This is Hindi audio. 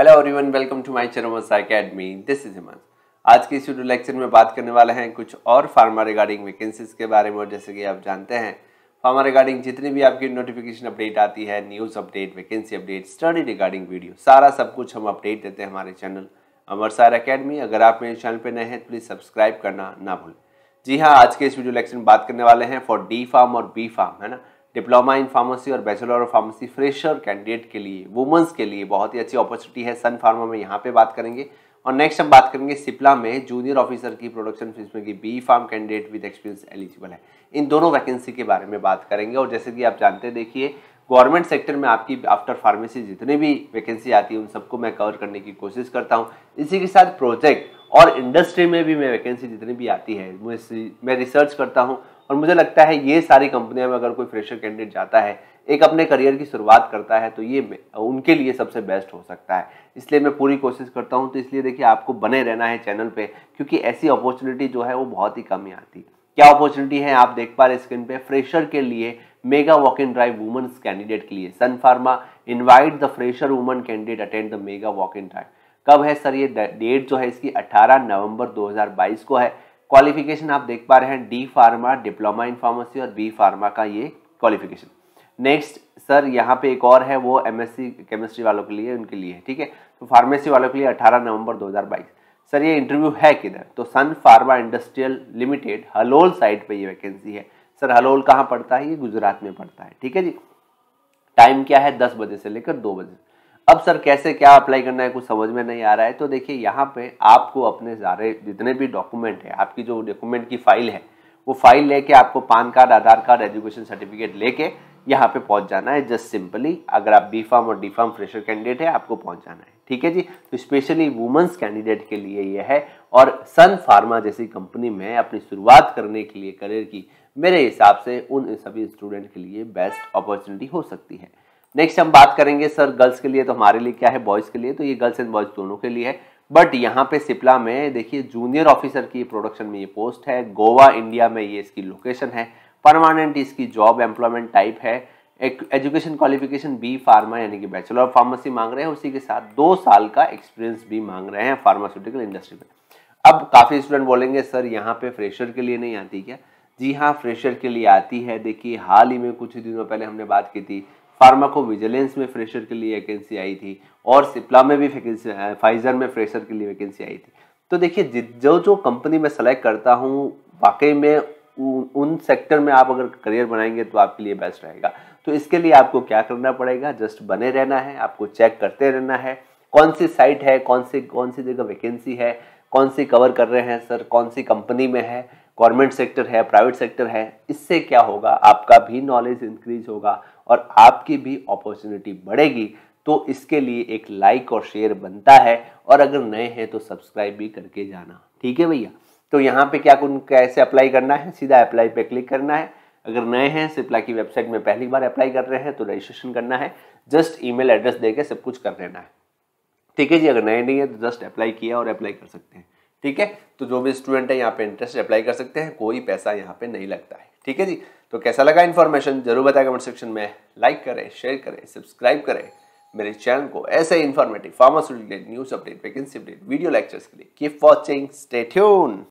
hello everyone welcome to my channel academy this is Himan आज के इस वीडियो लेक्चर में बात करने वाले हैं कुछ और फार्मा रिगार्डिंग वैकेंसीज के बारे में और जैसे कि आप जानते हैं फार्मा रिगार्डिंग जितनी भी आपकी नोटिफिकेशन अपडेट आती है news update vacancy update study regarding video सारा सब कुछ हम अपडेट देते हैं हमारे चैनल अमर सार अकेडमी अगर आप मेरे चैनल पर नए हैं तो प्लीज़ सब्सक्राइब करना ना भूलें जी हाँ आज के इस वीडियो लेक्चर में बात करने वाले हैं फॉर डी फार्म और बी फार्म है ना डिप्लोमा इन फार्मेसी और bachelor of pharmacy fresher candidate के लिए वुमेंस के लिए बहुत ही अच्छी अपॉर्चुनिटी है सन फार्मा में यहाँ पे बात करेंगे और नेक्स्ट हम बात करेंगे सिप्ला में जूनियर ऑफिसर की प्रोडक्शन फीस की B Pharm candidate with experience eligible है इन दोनों वैकेंसी के बारे में बात करेंगे और जैसे कि आप जानते देखिए गवर्नमेंट सेक्टर में आपकी आफ्टर फार्मेसी जितने भी वैकेंसी आती है उन सबको मैं कवर करने की कोशिश करता हूँ इसी के साथ प्रोजेक्ट और इंडस्ट्री में भी मैं वैकेंसी जितनी भी आती है मैं रिसर्च करता हूँ और मुझे लगता है ये सारी कंपनियां में अगर कोई फ्रेशर कैंडिडेट जाता है एक अपने करियर की शुरुआत करता है तो ये उनके लिए सबसे बेस्ट हो सकता है इसलिए मैं पूरी कोशिश करता हूँ तो इसलिए देखिए आपको बने रहना है चैनल पर क्योंकि ऐसी अपॉर्चुनिटी जो है वो बहुत ही कम ही आती है क्या अपॉर्चुनिटी है आप देख पा रहे स्क्रीन पर फ्रेशर के लिए mega walk in drive women's candidate के लिए Sun Pharma invite the fresher woman candidate attend the mega walk in drive कब है सर ये डेट जो है इसकी 18 नवंबर 2022 को है क्वालिफिकेशन आप देख पा रहे हैं D Pharma diploma in pharmacy और बी फार्मा का ये क्वालिफिकेशन नेक्स्ट सर यहाँ पे एक और है वो एमएससी केमिस्ट्री वालों के लिए उनके लिए ठीक है तो फार्मेसी वालों के लिए 18 नवंबर 2022 सर ये इंटरव्यू है किधर तो Sun Pharma industrial limited Halol side पे ये वैकेंसी है सर हलोल कहाँ पड़ता है ये गुजरात में पड़ता है ठीक है जी टाइम क्या है दस बजे से लेकर दो बजे अब सर कैसे क्या अप्लाई करना है कुछ समझ में नहीं आ रहा है तो देखिए यहाँ पे आपको अपने सारे जितने भी डॉक्यूमेंट है आपकी जो डॉक्यूमेंट की फाइल है वो फाइल लेके आपको PAN card Aadhaar card education certificate लेके यहाँ पे पहुँच जाना है जस्ट सिंपली अगर आप बी फार्म और डी फार्म फ्रेशर कैंडिडेट है आपको पहुँच जाना है ठीक है जी तो स्पेशली वुमेंस कैंडिडेट के लिए यह है और सन फार्मा जैसी कंपनी में अपनी शुरुआत करने के लिए करियर की मेरे हिसाब से उन सभी स्टूडेंट के लिए बेस्ट अपॉर्चुनिटी हो सकती है नेक्स्ट हम बात करेंगे सर गर्ल्स के लिए तो हमारे लिए क्या है बॉयज़ के लिए तो ये गर्ल्स एंड बॉयज़ दोनों के लिए है बट यहाँ पे सिपला में देखिए जूनियर ऑफिसर की प्रोडक्शन में ये पोस्ट है गोवा इंडिया में ये इसकी लोकेशन है परमानेंट इसकी जॉब एम्प्लॉयमेंट टाइप है एक एजुकेशन क्वालिफिकेशन बी फार्मा यानी कि बैचलर ऑफ फार्मेसी मांग रहे हैं उसी के साथ दो साल का एक्सपीरियंस भी मांग रहे हैं फार्मास्यूटिकल इंडस्ट्री में अब काफ़ी स्टूडेंट बोलेंगे सर यहाँ पे फ्रेशर के लिए नहीं आती क्या जी हाँ फ्रेशर के लिए आती है देखिए हाल ही में कुछ दिनों पहले हमने बात की थी फार्माको विजिलेंस में फ्रेशर के लिए वैकेंसी आई थी और सिप्ला में भी वैकेंसी फाइजर में फ्रेशर के लिए वैकेंसी आई थी तो देखिए जो जो कंपनी में सेलेक्ट करता हूँ वाकई में उन सेक्टर में आप अगर करियर बनाएंगे तो आपके लिए बेस्ट रहेगा तो इसके लिए आपको क्या करना पड़ेगा जस्ट बने रहना है आपको चेक करते रहना है कौन सी साइट है कौन सी कौन सी जगह वैकेंसी है कौन सी कवर कर रहे हैं सर कौन सी कंपनी में है गवर्नमेंट सेक्टर है प्राइवेट सेक्टर है इससे क्या होगा आपका भी नॉलेज इंक्रीज होगा और आपकी भी अपॉर्चुनिटी बढ़ेगी तो इसके लिए एक लाइक और शेयर बनता है और अगर नए हैं तो सब्सक्राइब भी करके जाना ठीक है भैया तो यहाँ पे क्या कैसे अप्लाई करना है सीधा अप्लाई पे क्लिक करना है अगर नए हैं सिप्ला की वेबसाइट में पहली बार अप्लाई कर रहे हैं तो रजिस्ट्रेशन करना है जस्ट ईमेल एड्रेस देके सब कुछ कर लेना है ठीक है जी अगर नए नहीं है तो जस्ट अप्लाई किया और अप्लाई कर सकते हैं ठीक है तो जो भी स्टूडेंट है यहाँ पे इंटरेस्ट अप्लाई कर सकते हैं कोई पैसा यहाँ पे नहीं लगता है ठीक है जी तो कैसा लगा इन्फॉर्मेशन जरूर बताएं कमेंट सेक्शन में लाइक करें शेयर करें सब्सक्राइब करें मेरे चैनल को ऐसे informative pharmaceutical news update vacancy update video lectures के लिए कीप वॉचिंग स्टेट्यून